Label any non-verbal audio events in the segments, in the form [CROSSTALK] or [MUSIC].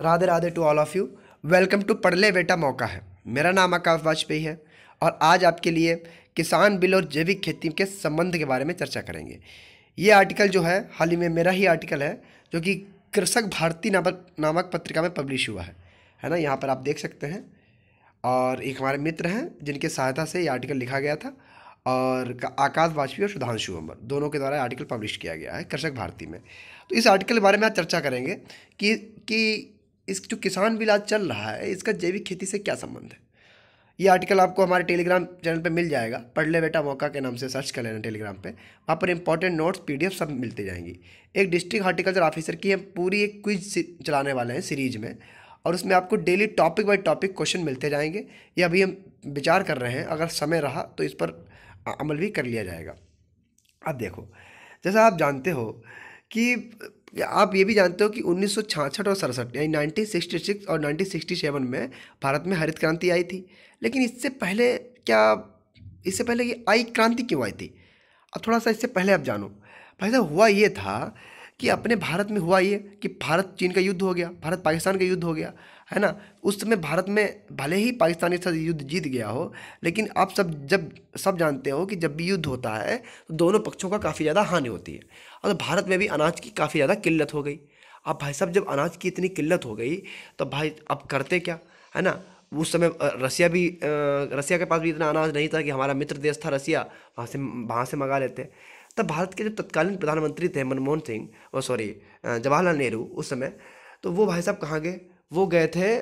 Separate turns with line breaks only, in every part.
Radhe Radhe to all of you welcome to पढ़ले बेटा मौका है मेरा नाम आकाश वाजपेयी है और आज आपके लिए किसान बिल और जैविक खेती के संबंध के बारे में चर्चा करेंगे ये आर्टिकल जो है हाल ही में मेरा ही आर्टिकल है जो कि कृषक भारती नामक पत्रिका में पब्लिश हुआ है है ना यहाँ पर आप देख सकते हैं और एक हमारे मित्र हैं जिनके सहायता से ये आर्टिकल लिखा गया था और आकाश वाजपेयी और सुधांशु अमर दोनों के द्वारा आर्टिकल पब्लिश किया गया है कृषक भारती में तो इस आर्टिकल के बारे में आज चर्चा करेंगे कि कि इस जो किसान बिल आज चल रहा है इसका जैविक खेती से क्या संबंध है ये आर्टिकल आपको हमारे टेलीग्राम चैनल पे मिल जाएगा पढ़ ले बेटा मौका के नाम से सर्च कर लेना टेलीग्राम पे वहाँ पर इंपॉर्टेंट नोट्स पीडीएफ सब मिलते जाएंगी एक डिस्ट्रिक्ट हार्टिकल्चर ऑफिसर की हम पूरी एक क्विज चलाने वाले हैं सीरीज में और उसमें आपको daily topic by topic question मिलते जाएंगे ये अभी हम विचार कर रहे हैं अगर समय रहा तो इस पर अमल भी कर लिया जाएगा अब देखो जैसा आप जानते हो कि आप ये भी जानते हो कि उन्नीस और सड़सठ यानी नाइनटीन और नाइनटीन में भारत में हरित क्रांति आई थी लेकिन इससे पहले क्या इससे पहले ये आई क्रांति क्यों आई थी अब थोड़ा सा इससे पहले आप जानो भाई साहब हुआ ये था कि अपने भारत में हुआ ये कि भारत चीन का युद्ध हो गया भारत पाकिस्तान का युद्ध हो गया है ना उस समय भारत में भले ही पाकिस्तान के साथ युद्ध जीत गया हो लेकिन आप सब जब सब जानते हो कि जब भी युद्ध होता है तो दोनों पक्षों का काफ़ी ज़्यादा हानि होती है और भारत में भी अनाज की काफ़ी ज़्यादा किल्लत हो गई अब भाई साहब जब अनाज की इतनी किल्लत हो गई तो भाई अब करते क्या है ना उस समय रसिया भी रसिया के पास भी इतना अनाज नहीं था कि हमारा मित्र देश था रसिया वहाँ से वहाँ से मंगा लेते तब तो भारत के जो तत्कालीन प्रधानमंत्री थे मनमोहन सिंह और सॉरी जवाहरलाल नेहरू उस समय तो वो भाई साहब कहाँ गए वो गए थे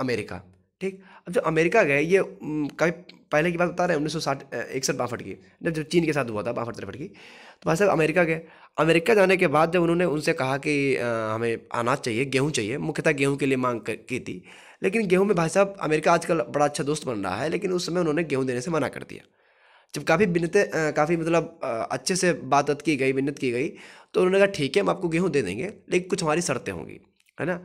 अमेरिका ठीक अब जब अमेरिका गए ये काफ़ी पहले की बात बता रहे हैं उन्नीस सौ साठ इकसठ बासठ की जब जब चीन के साथ हुआ था बाफट तिरफठ की तो भाई साहब अमेरिका गए अमेरिका जाने के बाद जब उन्होंने उनसे कहा कि हमें अनाज चाहिए गेहूँ चाहिए मुख्यतः गेहूँ के लिए मांग की थी लेकिन गेहूँ में भाई साहब अमेरिका आजकल बड़ा अच्छा दोस्त बन रहा है लेकिन उस समय उन्होंने गेहूँ देने से मना कर दिया जब काफ़ी बिनते काफ़ी मतलब अच्छे से बात की गई मिन्नत की गई तो उन्होंने कहा ठीक है हम आपको गेहूँ दे देंगे लेकिन कुछ हमारी शर्तें होंगी है ना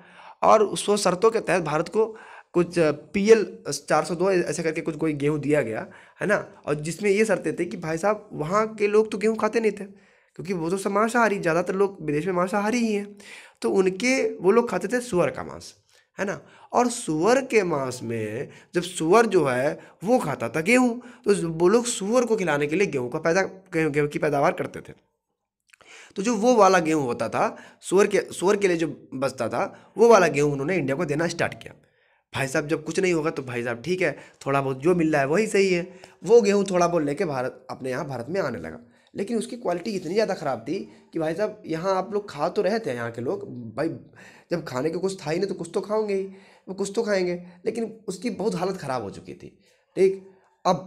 और उस शर्तों के तहत भारत को कुछ पी एल चार सौ दो ऐसे करके कुछ कोई गेहूँ दिया गया है ना और जिसमें ये शर्तें थी कि भाई साहब वहाँ के लोग तो गेहूँ खाते नहीं थे क्योंकि वो तो सब मांसाहारी ज़्यादातर लोग विदेश में मांसाहारी ही हैं तो उनके वो लोग खाते थे सुअर का मांस है ना और सुअर के मांस में जब सुअर जो है वो खाता था गेहूँ तो वो लोग सुअर को खिलाने के लिए गेहूँ का पैदा गेहूँ की पैदावार करते थे तो जो वो वाला गेहूँ होता था सोर के सोर के लिए जो बचता था वो वाला गेहूँ उन्होंने इंडिया को देना स्टार्ट किया भाई साहब जब कुछ नहीं होगा तो भाई साहब ठीक है थोड़ा बहुत जो मिल रहा है वही सही है वो गेहूँ थोड़ा बहुत लेके भारत अपने यहाँ भारत में आने लगा लेकिन उसकी क्वालिटी इतनी ज़्यादा ख़राब थी कि भाई साहब यहाँ आप लोग खा तो रहे थे यहाँ के लोग भाई जब खाने के कुछ था ही नहीं तो कुछ तो खाओगे ही वो कुछ तो खाएंगे लेकिन उसकी बहुत हालत ख़राब हो चुकी थी ठीक अब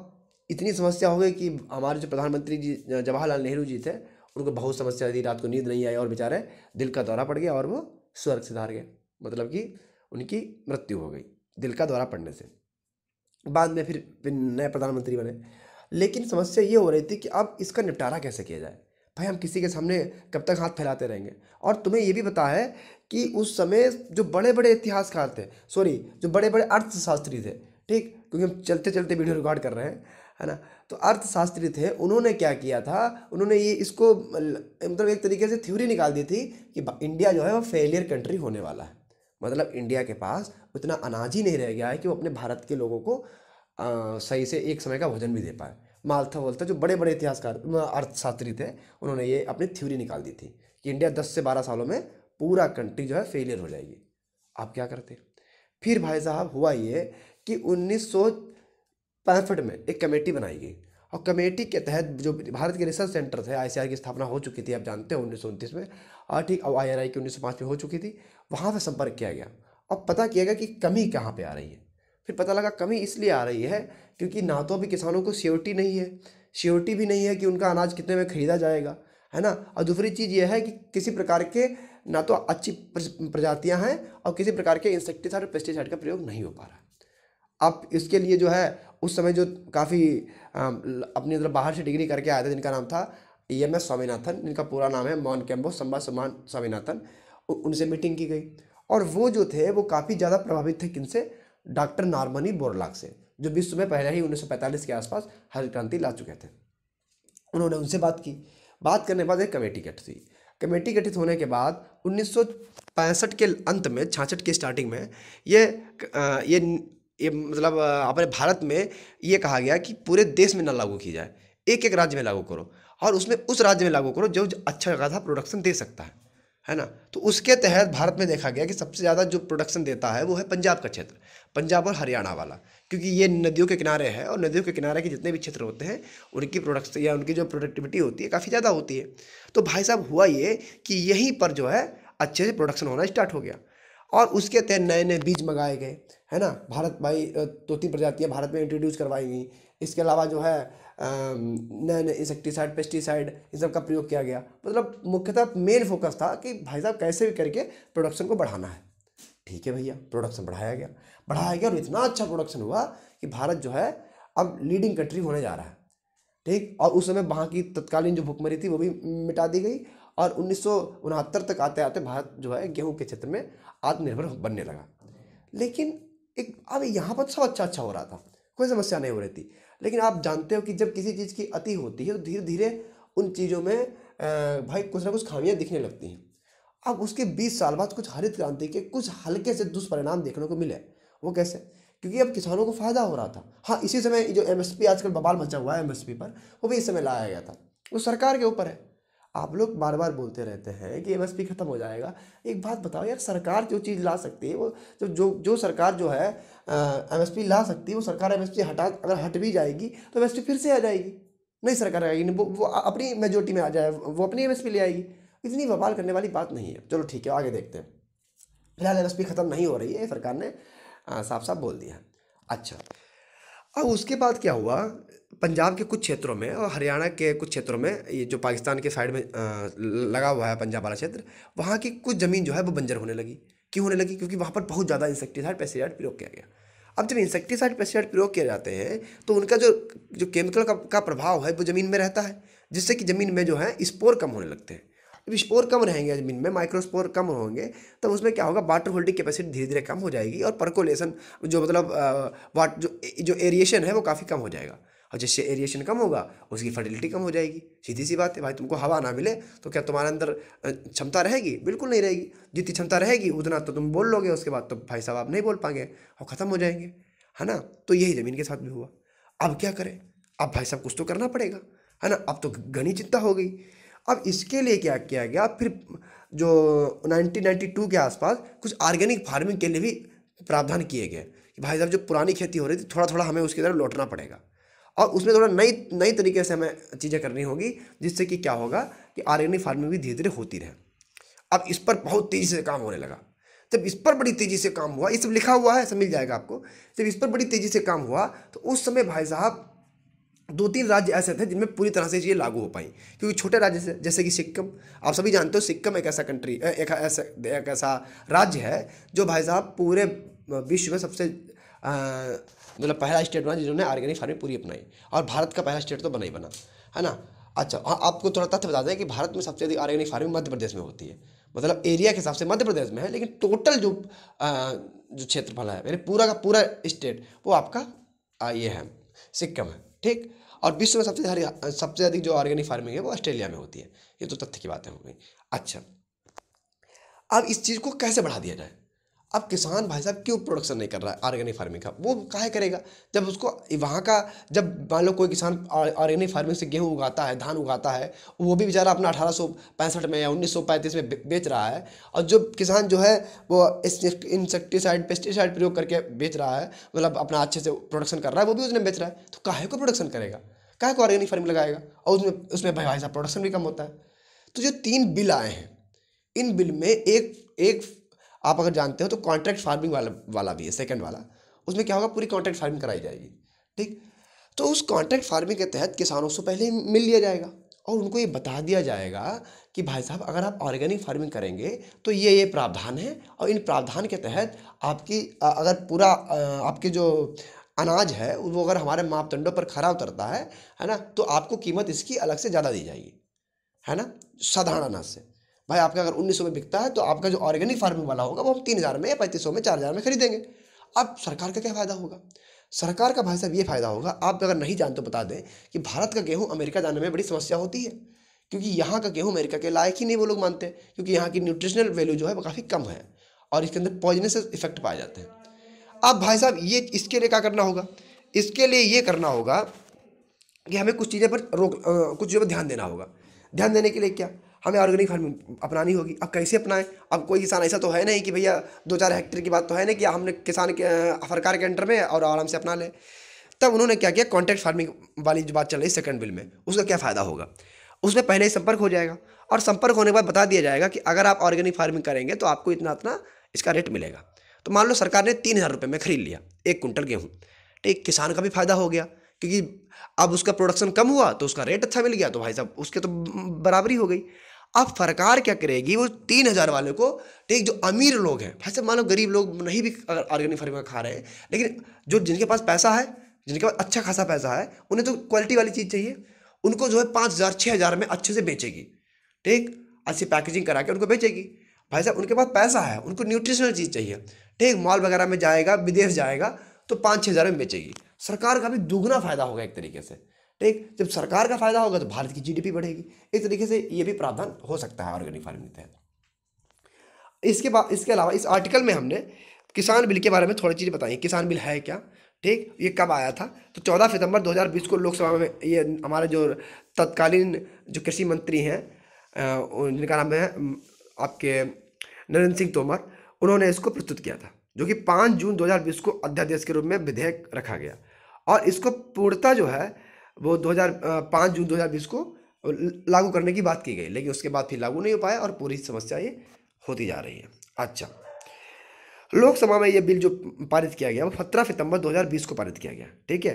इतनी समस्या हो गई कि हमारे जो प्रधानमंत्री जी जवाहरलाल नेहरू जी थे उनको बहुत समस्या थी रात को नींद नहीं आई और बेचारे दिल का दौरा पड़ गया और वो स्वर्ग से धार गए मतलब कि उनकी मृत्यु हो गई दिल का दौरा पड़ने से बाद में फिर फिर नए प्रधानमंत्री बने लेकिन समस्या ये हो रही थी कि अब इसका निपटारा कैसे किया जाए भाई हम किसी के सामने कब तक हाथ फैलाते रहेंगे और तुम्हें ये भी पता है कि उस समय जो बड़े बड़े इतिहासकार थे सॉरी जो बड़े बड़े अर्थशास्त्री थे ठीक क्योंकि हम चलते चलते वीडियो रिकॉर्ड कर रहे हैं है ना तो अर्थशास्त्री थे उन्होंने क्या किया था उन्होंने ये इसको मतलब एक तरीके से थ्योरी निकाल दी थी कि इंडिया जो है वो फेलियर कंट्री होने वाला है मतलब इंडिया के पास उतना अनाज ही नहीं रह गया है कि वो अपने भारत के लोगों को आ, सही से एक समय का भोजन भी दे पाए मालथा वोलथा जो बड़े बड़े इतिहासकार अर्थशास्त्री थे उन्होंने ये अपनी थ्योरी निकाल दी थी कि इंडिया दस से बारह सालों में पूरा कंट्री जो है फेलियर हो जाएगी आप क्या करते फिर भाई साहब हुआ ये कि उन्नीस पैंसठ में एक कमेटी बनाई गई और कमेटी के तहत जो भारत के रिसर्च सेंटर थे आई की स्थापना हो चुकी थी आप जानते हो उन्नीस में और ठीक अब आई आर आई की उन्नीस में हो चुकी थी वहाँ से संपर्क किया गया और पता किया गया कि कमी कहाँ पर आ रही है फिर पता लगा कमी इसलिए आ रही है क्योंकि ना तो अभी किसानों को सियोरिटी नहीं है श्योरिटी भी नहीं है कि उनका अनाज कितने में खरीदा जाएगा है ना और दूसरी चीज़ यह है कि किसी प्रकार के ना तो अच्छी प्रजातियां हैं और किसी प्रकार के इंसेक्टिसाइड और पेस्टिसाइड का प्रयोग नहीं हो पा रहा अब इसके लिए जो है उस समय जो काफ़ी अपनी मतलब बाहर से डिग्री करके आए थे जिनका नाम था ई एम एस स्वामीनाथन जिनका पूरा नाम है मॉन कैम्बो सम्बा सम्मान स्वामीनाथन उनसे मीटिंग की गई और वो जो थे वो काफ़ी ज़्यादा प्रभावित थे किनसे डॉक्टर नॉर्मनी बोरलाग से जो विश्व में पहले ही उन्नीस के आसपास हरित क्रांति ला चुके थे उन्होंने उनसे बात की बात करने के बाद एक कमेटी गठित हुई कमेटी गठित होने के बाद उन्नीस के अंत में छाछठ के स्टार्टिंग में ये ये ये मतलब अपने भारत में ये कहा गया कि पूरे देश में ना लागू की जाए एक एक राज्य में लागू करो और उसमें उस राज्य में लागू करो जो अच्छा खासा प्रोडक्शन दे सकता है है ना तो उसके तहत भारत में देखा गया कि सबसे ज़्यादा जो प्रोडक्शन देता है वो है पंजाब का क्षेत्र पंजाब और हरियाणा वाला क्योंकि ये नदियों के किनारे है और नदियों के किनारे के जितने भी क्षेत्र होते हैं उनकी प्रोडक्शन या उनकी जो प्रोडक्टिविटी होती है काफ़ी ज़्यादा होती है तो भाई साहब हुआ ये कि यहीं पर जो है अच्छे से प्रोडक्शन होना स्टार्ट हो गया और उसके तहत नए नए बीज मंगाए गए है ना भारत भाई दो तीन प्रजातियाँ भारत में इंट्रोड्यूस करवाई गई इसके अलावा जो है नए नए इंसेक्टिसाइड पेस्टिसाइड इन सब का प्रयोग किया गया मतलब मुख्यतः मेन फोकस था कि भाई साहब कैसे भी करके प्रोडक्शन को बढ़ाना है ठीक है भैया प्रोडक्शन बढ़ाया गया बढ़ाया गया और इतना अच्छा प्रोडक्शन हुआ कि भारत जो है अब लीडिंग कंट्री होने जा रहा है ठीक और उस समय वहाँ की तत्कालीन जो भुखमरी थी वो भी मिटा दी गई और उन्नीस तक आते आते भारत जो है गेहूँ के क्षेत्र में आत्मनिर्भर बनने लगा लेकिन एक अब यहाँ पर सब अच्छा अच्छा हो रहा था कोई समस्या नहीं हो रही थी लेकिन आप जानते हो कि जब किसी चीज़ की अति होती है तो धीरे धीरे उन चीज़ों में भाई कुछ ना कुछ खामियाँ दिखने लगती हैं अब उसके 20 साल बाद कुछ हरित क्रांति के कुछ हल्के से दुष्परिणाम देखने को मिले वो कैसे क्योंकि अब किसानों को फ़ायदा हो रहा था हाँ इसी समय जो एम आजकल बबाल मचा हुआ है एम पर वो भी इस समय लाया गया था वो सरकार के ऊपर है आप लोग बार बार बोलते रहते हैं कि एम ख़त्म हो जाएगा एक बात बताओ यार सरकार जो चीज़ ला सकती है वो जो जो जो सरकार जो है एमएसपी ला सकती है वो सरकार एम हटा अगर हट भी जाएगी तो एम फिर से आ जाएगी नहीं सरकार आएगी वो वो अपनी मेजोरिटी में आ जाए वो अपनी एम ले आएगी इतनी बवाल करने वाली बात नहीं है चलो ठीक है आगे देखते हैं फिलहाल एम ख़त्म नहीं हो रही है सरकार ने साफ साफ बोल दिया अच्छा अब उसके बाद क्या हुआ पंजाब के कुछ क्षेत्रों में और हरियाणा के कुछ क्षेत्रों में ये जो पाकिस्तान के साइड में लगा हुआ है पंजाब वाला क्षेत्र वहाँ की कुछ ज़मीन जो है वो बंजर होने लगी क्यों होने लगी क्योंकि वहाँ पर बहुत ज़्यादा इंसेक्टीसाइड पेस्टिसाइड प्रयोग किया गया अब जब इंसेक्टिसाइड पेस्टिसाइड प्रयोग किए जाते हैं तो उनका जो जो केमिकल का, का प्रभाव है वो ज़मीन में रहता है जिससे कि ज़मीन में जो है स्पोर कम होने लगते हैं जब स्पोर कम रहेंगे ज़मीन में माइक्रोस्पोर कम होंगे तब तो उसमें क्या होगा वाटर होल्डिंग कैपेसिटी धीरे धीरे कम हो जाएगी और परकोलेशन जो मतलब वाट जो जो एरिएशन है वो काफ़ी कम हो जाएगा और जिससे एरिएशन कम होगा उसकी फर्टिलिटी कम हो जाएगी सीधी सी बात है भाई तुमको हवा ना मिले तो क्या तुम्हारे अंदर क्षमता रहेगी बिल्कुल नहीं रहेगी जितनी क्षमता रहेगी उतना तो तुम बोल लोगे उसके बाद तो भाई साहब आप नहीं बोल पाएंगे और ख़त्म हो जाएंगे है ना तो यही ज़मीन के साथ भी हुआ अब क्या करें अब भाई साहब कुछ तो करना पड़ेगा है ना अब तो घनी चिंता हो गई अब इसके लिए क्या किया गया फिर जो 1992 के आसपास कुछ ऑर्गेनिक फार्मिंग के लिए भी प्रावधान किए गए कि भाई साहब जो पुरानी खेती हो रही थी थोड़ा थोड़ा हमें उसकी तरफ लौटना पड़ेगा और उसमें थोड़ा नई नई तरीके से हमें चीज़ें करनी होगी जिससे कि क्या होगा कि ऑर्गेनिक फार्मिंग भी धीरे धीरे होती रहे अब इस पर बहुत तेज़ी से काम होने लगा जब इस पर बड़ी तेज़ी से काम हुआ ये सब लिखा हुआ है सब मिल जाएगा आपको जब इस पर बड़ी तेज़ी से काम हुआ तो उस समय भाई साहब दो तीन राज्य ऐसे थे जिनमें पूरी तरह से ये लागू हो पाई क्योंकि छोटे राज्य से जैसे कि सिक्किम आप सभी जानते हो सिक्किम एक ऐसा कंट्री एक ऐसा एक ऐसा राज्य है जो भाई साहब पूरे विश्व में सबसे मतलब पहला स्टेट बना जिन्होंने ऑर्गेनिक फार्मिंग पूरी अपनाई और भारत का पहला स्टेट तो बना ही बना है ना अच्छा हाँ आपको थोड़ा तथ्य बता दें कि भारत में सबसे अधिक ऑर्गेनिक फार्मिंग मध्य प्रदेश में होती है मतलब एरिया के हिसाब से मध्य प्रदेश में है लेकिन टोटल जो आ, जो क्षेत्रफल है यानी पूरा का पूरा स्टेट वो आपका आ, ये है सिक्किम है ठीक और विश्व में सबसे सबसे अधिक जो ऑर्गेनिक फार्मिंग है वो ऑस्ट्रेलिया में होती है ये तो तथ्य की बातें हो गई अच्छा अब इस चीज़ को कैसे बढ़ा दिया जाए अब किसान भाई साहब क्यों प्रोडक्शन नहीं कर रहा है ऑर्गेनिक फार्मिंग का वो काहे करेगा जब उसको वहाँ का जब मान लो कोई किसान ऑर्गेनिक फार्मिंग से गेहूँ उगाता है धान उगाता है वो भी बेचारा अपना अठारह में या उन्नीस में बेच रहा है और जो किसान जो है वो इंसेक्टिसाइड पेस्टिसाइड प्रयोग करके बेच रहा है मतलब अपना अच्छे से प्रोडक्शन कर रहा है वो भी उसने बेच रहा है तो काहे को प्रोडक्शन करेगा काहे को ऑर्गेनिक फार्मिंग लगाएगा और उसमें उसमें भाई भाई साहब प्रोडक्शन भी कम होता है तो जो तीन बिल आए हैं इन बिल में एक एक आप अगर जानते हो तो कॉन्ट्रैक्ट फार्मिंग वाला वाला भी है सेकंड वाला उसमें क्या होगा पूरी कॉन्ट्रैक्ट फार्मिंग कराई जाएगी ठीक तो उस कॉन्ट्रैक्ट फार्मिंग के तहत किसानों से पहले मिल लिया जाएगा और उनको ये बता दिया जाएगा कि भाई साहब अगर आप ऑर्गेनिक फार्मिंग करेंगे तो ये ये प्रावधान है और इन प्रावधान के तहत आपकी अगर पूरा आपके जो अनाज है वो अगर हमारे मापदंडों पर खरा उतरता है है ना तो आपको कीमत इसकी अलग से ज़्यादा दी जाएगी है ना साधारण अनाज से भाई आपका अगर उन्नीस में बिकता है तो आपका जो ऑर्गेनिक फार्मिंग वाला होगा वो हम तीन हज़ार में या पैंतीस में चार हज़ार में खरीदेंगे अब सरकार का क्या फ़ायदा होगा सरकार का भाई साहब ये फ़ायदा होगा आप अगर नहीं जानते तो बता दें कि भारत का गेहूँ अमेरिका जाने में बड़ी समस्या होती है क्योंकि यहाँ का गेहूँ अमेरिका के लायक ही नहीं वो लोग मानते क्योंकि यहाँ की न्यूट्रिशनल वैल्यू जो है वो काफ़ी कम है और इसके अंदर पॉइजनस इफेक्ट पाए जाते हैं अब भाई साहब ये इसके लिए क्या करना होगा इसके लिए ये करना होगा कि हमें कुछ चीज़ें पर रोक आ, कुछ चीज़ों पर ध्यान देना होगा ध्यान देने के लिए क्या हमें ऑर्गेनिक फार्मिंग अपनानी होगी अब कैसे अपनाएं अब कोई किसान ऐसा तो है नहीं कि भैया दो चार हेक्टेयर की बात तो है नहीं कि हमने किसान के सरकार के अंडर में और आराम से अपना लें तब उन्होंने क्या किया कॉन्ट्रैक्ट फार्मिंग वाली जो बात चल रही सेकंड बिल में उसका क्या फ़ायदा होगा उसमें पहले ही संपर्क हो जाएगा और संपर्क होने के बाद बता दिया जाएगा कि अगर आप ऑर्गेनिक फार्मिंग करेंगे तो आपको इतना इतना इसका रेट मिलेगा तो मान लो सरकार ने तीन हज़ार रुपये में खरीद लिया एक कुंटल गेहूँ ठीक किसान का भी फायदा हो गया क्योंकि अब उसका प्रोडक्शन कम हुआ तो उसका रेट अच्छा मिल गया तो भाई साहब उसके तो बराबरी हो गई अब सरकार क्या करेगी वो तीन हज़ार वाले को ठीक जो अमीर लोग हैं वैसे मान लो गरीब लोग नहीं भी अगर ऑर्गेनिक फार्मिंग खा रहे हैं लेकिन जो जिनके पास पैसा है जिनके पास अच्छा खासा पैसा है उन्हें तो क्वालिटी वाली चीज़ चाहिए उनको जो है पाँच हज़ार छः हज़ार में अच्छे से बेचेगी ठीक अच्छी पैकेजिंग करा के उनको बेचेगी भाई साहब उनके पास पैसा है उनको न्यूट्रिशनल चीज़ चाहिए ठीक मॉल वगैरह में जाएगा विदेश जाएगा तो पाँच छः हज़ार में बेचेगी सरकार का भी दुगना फायदा होगा एक तरीके से ठीक तो जब सरकार का फायदा होगा तो भारत की जीडीपी बढ़ेगी इस तरीके से ये भी प्रावधान हो सकता है ऑर्गेनिक फार्मिंग के तहत इसके बाद इसके अलावा इस आर्टिकल में हमने किसान बिल के बारे में थोड़ी चीज़ बताई किसान बिल है क्या ठीक ये कब आया था तो चौदह सितंबर 2020 को लोकसभा में ये हमारे जो तत्कालीन जो कृषि मंत्री हैं जिनका नाम है आपके नरेंद्र सिंह तोमर उन्होंने इसको प्रस्तुत किया था जो कि 5 जून 2020 को अध्यादेश के रूप में विधेयक रखा गया और इसको पूर्णता जो है वो 2005 जून 2020 को लागू करने की बात की गई लेकिन उसके बाद फिर लागू नहीं हो पाया और पूरी समस्या ये होती जा रही है अच्छा लोकसभा में ये बिल जो पारित किया गया वो सत्रह सितंबर 2020 को पारित किया गया ठीक है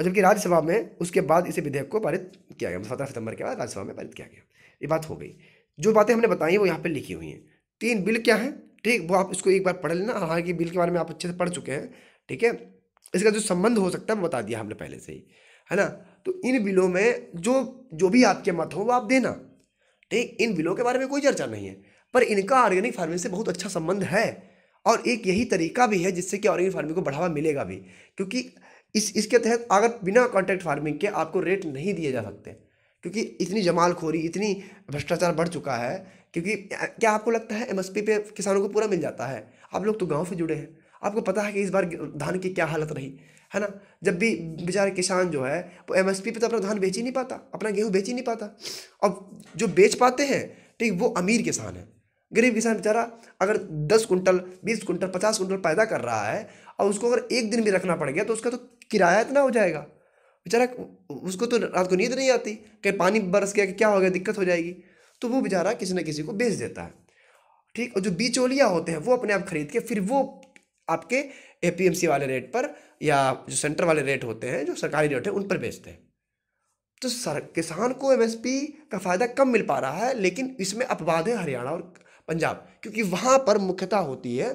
और जबकि राज्यसभा में उसके बाद इसे विधेयक को पारित किया गया मतलब सत्रह सितंबर के बाद राज्यसभा में पारित किया गया ये बात हो गई जो बातें हमने बताई वो यहाँ पर लिखी हुई हैं तीन बिल क्या है ठीक वो आप इसको एक बार पढ़ लेना हालांकि बिल के बारे में आप अच्छे से पढ़ चुके हैं ठीक है इसका जो संबंध हो सकता है बता दिया हमने पहले से ही है ना तो इन बिलों में जो जो भी आपके मत हो वो आप देना ठीक इन बिलों के बारे में कोई चर्चा नहीं है पर इनका ऑर्गेनिक फार्मिंग से बहुत अच्छा संबंध है और एक यही तरीका भी है जिससे कि ऑर्गेनिक फार्मिंग को बढ़ावा मिलेगा भी क्योंकि इस इसके तहत अगर बिना कॉन्ट्रैक्ट फार्मिंग के आपको रेट नहीं दिए जा सकते क्योंकि इतनी जमालखोरी इतनी भ्रष्टाचार बढ़ चुका है क्योंकि क्या आपको लगता है एमएसपी पे किसानों को पूरा मिल जाता है आप लोग तो गांव से जुड़े हैं आपको पता है कि इस बार धान की क्या हालत रही है ना जब भी बेचारा किसान जो है वो एम एस पी पर तो अपना धान बेच ही नहीं पाता अपना गेहूँ बेच ही नहीं पाता अब जो बेच पाते हैं ठीक वो अमीर किसान है गरीब किसान बेचारा अगर दस कुंटल बीस कुंटल पचास कुंटल पैदा कर रहा है और उसको अगर एक दिन भी रखना पड़ गया तो उसका तो किराया इतना हो जाएगा बेचारा उसको तो रात को नींद नहीं आती कहीं पानी बरस गया कि क्या हो गया दिक्कत हो जाएगी तो वो बेचारा किसी न किसी को बेच देता है ठीक और जो बिचौलिया होते हैं वो अपने आप खरीद के फिर वो आपके ए वाले रेट पर या जो सेंटर वाले रेट होते हैं जो सरकारी रेट है उन पर बेचते हैं तो सर किसान को एम का फ़ायदा कम मिल पा रहा है लेकिन इसमें अपवाद है हरियाणा और पंजाब क्योंकि वहाँ पर मुख्यता होती है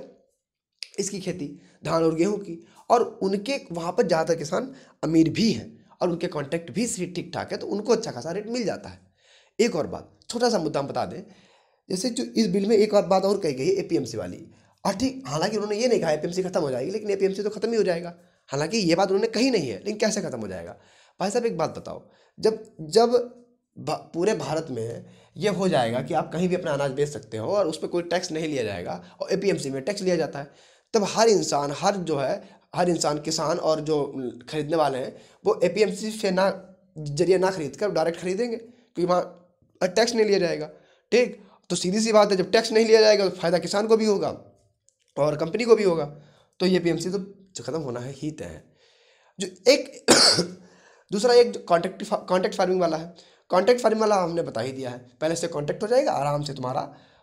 इसकी खेती धान और गेहूँ की और उनके वहाँ पर ज़्यादातर किसान अमीर भी हैं और उनके कॉन्टैक्ट भी ठीक ठाक है तो उनको अच्छा खासा रेट मिल जाता है एक और बात छोटा सा मुद्दा हम बता दें जैसे जो इस बिल में एक और बात और कही गई है ए वाली और ठीक हालांकि उन्होंने ये नहीं कहा ए खत्म हो जाएगी लेकिन ए तो खत्म ही हो जाएगा हालांकि ये बात उन्होंने कही नहीं है लेकिन कैसे ख़त्म हो जाएगा भाई साहब एक बात बताओ जब जब पूरे भारत में ये हो जाएगा कि आप कहीं भी अपना अनाज बेच सकते हो और उस पर कोई टैक्स नहीं लिया जाएगा और ए में टैक्स लिया जाता है तब हर इंसान हर जो है हर इंसान किसान और जो खरीदने वाले हैं वो ए से ना जरिए ना खरीद कर डायरेक्ट खरीदेंगे क्योंकि वहाँ टैक्स नहीं लिया जाएगा ठीक तो सीधी सी बात है जब टैक्स नहीं लिया जाएगा तो फ़ायदा किसान को भी होगा और कंपनी को भी होगा तो ये पीएमसी तो जो ख़त्म होना है ही तय है जो एक [COUGHS] दूसरा एक कॉन्टैक्ट कॉन्टैक्ट फार्मिंग वाला है कॉन्टैक्ट फार्मिंग वाला हमने बता ही दिया है पहले से कॉन्टैक्ट हो जाएगा आराम से तुम्हारा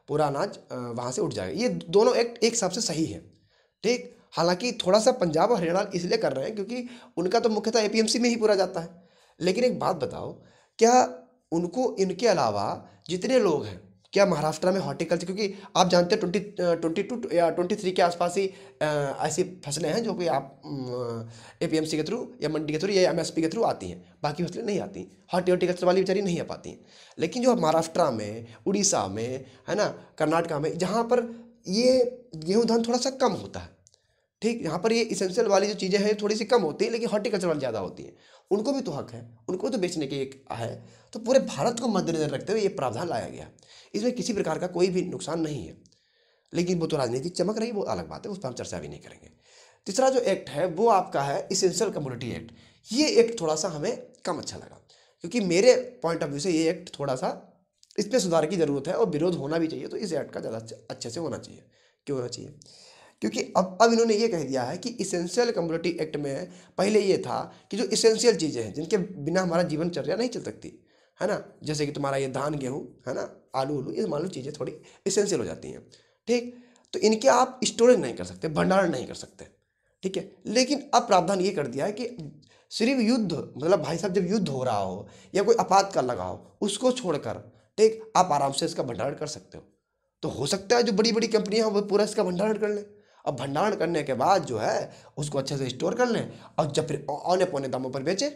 पूरा अनाज वहाँ से उठ जाएगा ये दोनों एक एक हिसाब से सही है ठीक हालांकि थोड़ा सा पंजाब और हरियाणा इसलिए कर रहे हैं क्योंकि उनका तो मुख्यतः ए में ही पूरा जाता है लेकिन एक बात बताओ क्या उनको इनके अलावा जितने लोग हैं क्या महाराष्ट्र में हॉर्टिकल्चर क्योंकि आप जानते हैं ट्वेंटी ट्वेंटी टू या ट्वेंटी थ्री के आसपास ही uh, ऐसी फसलें हैं जो कि आप ए पी एम सी के थ्रू या मंडी के थ्रू या एम एस पी के थ्रू आती हैं बाकी फसलें नहीं आती हॉर्टी हॉर्टिकल्चर वाली बेचारी नहीं आ पाती हैं लेकिन जो महाराष्ट्र में उड़ीसा में है ना कर्नाटका में जहाँ पर ये गेहूँ धान थोड़ा सा कम होता है ठीक यहाँ पर ये इसेंशियल वाली जो चीज़ें हैं थोड़ी सी कम होती हैं लेकिन हॉर्टिकल्चर वाली ज़्यादा होती हैं उनको भी तो हक है उनको तो बेचने के एक है तो पूरे भारत को मद्देनजर रखते हुए ये प्रावधान लाया गया इसमें किसी प्रकार का कोई भी नुकसान नहीं है लेकिन वो तो राजनीति चमक रही वो अलग बात है उस पर हम चर्चा भी नहीं करेंगे तीसरा जो एक्ट है वो आपका है इसेंशियल कम्युनिटी एक्ट ये एक्ट थोड़ा सा हमें कम अच्छा लगा क्योंकि मेरे पॉइंट ऑफ व्यू से ये एक्ट थोड़ा सा इसमें सुधार की ज़रूरत है और विरोध होना भी चाहिए तो इस एक्ट का ज़्यादा अच्छे से होना चाहिए क्यों होना चाहिए क्योंकि अब अब इन्होंने ये कह दिया है कि इसेंशियल कम्युनिटी एक्ट में पहले ये था कि जो इसेंशियल चीज़ें हैं जिनके बिना हमारा जीवनचर्या नहीं चल सकती है ना जैसे कि तुम्हारा ये धान गेहूँ है ना आलू उलू ये मान लो चीज़ें थोड़ी इसेंशियल हो जाती हैं ठीक तो इनके आप स्टोरेज नहीं कर सकते भंडारण नहीं कर सकते ठीक है लेकिन अब प्रावधान ये कर दिया है कि सिर्फ युद्ध मतलब भाई साहब जब युद्ध हो रहा हो या कोई आपातकाल लगा हो उसको छोड़कर ठीक आप आराम से इसका भंडारण कर सकते हो तो हो सकता है जो बड़ी बड़ी कंपनियां हैं वो पूरा इसका भंडारण कर लें अब भंडारण करने के बाद जो है उसको अच्छे से स्टोर कर लें और जब फिर औने पौने दामों पर बेचें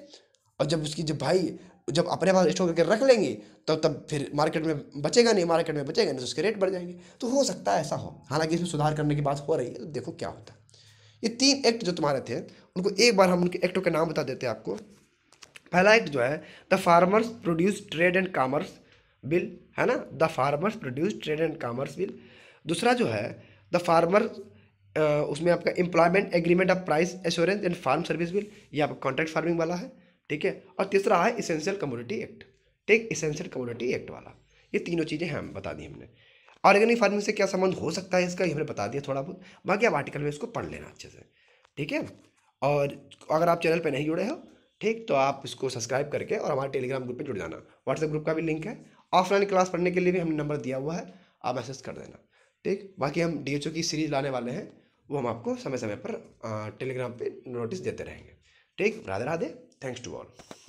और जब उसकी जब भाई जब अपने पास स्टोर करके रख लेंगे तो तब फिर मार्केट में बचेगा नहीं मार्केट में बचेगा नहीं तो उसके रेट बढ़ जाएंगे तो हो सकता है ऐसा हो हालांकि इसमें सुधार करने की बात हो रही है तो देखो क्या होता है ये तीन एक्ट जो तुम्हारे थे उनको एक बार हम उनके एक्टों के नाम बता देते हैं आपको पहला एक्ट जो है the farmers produce trade and commerce bill है ना the farmers produce trade and commerce bill दूसरा जो है द फार्मर उसमें आपका employment agreement of price assurance and farm service bill ये आपका कॉन्ट्रैक्ट फार्मिंग वाला है ठीक है और तीसरा है इसेंशियल कम्युनिटी एक्ट ठीक इसेंशियल कम्युनिटी एक्ट वाला ये तीनों चीज़ें हैं बता दी हमने ऑर्गेनिक फार्मिंग से क्या संबंध हो सकता है इसका ये हमने बता दिया थोड़ा बहुत बाकी आप आर्टिकल में इसको पढ़ लेना अच्छे से ठीक है और अगर आप चैनल पर नहीं जुड़े हो ठीक तो आप इसको सब्सक्राइब करके और हमारे टेलीग्राम ग्रुप पर जुड़ जाना व्हाट्सएप ग्रुप का भी लिंक है ऑफलाइन क्लास पढ़ने के लिए भी हमने नंबर दिया हुआ है आप मैसेज कर देना ठीक बाकी हम डी की सीरीज लाने वाले हैं वो हम आपको समय समय पर टेलीग्राम पे नोटिस देते रहेंगे ठीक Radhe Radhe thanks to all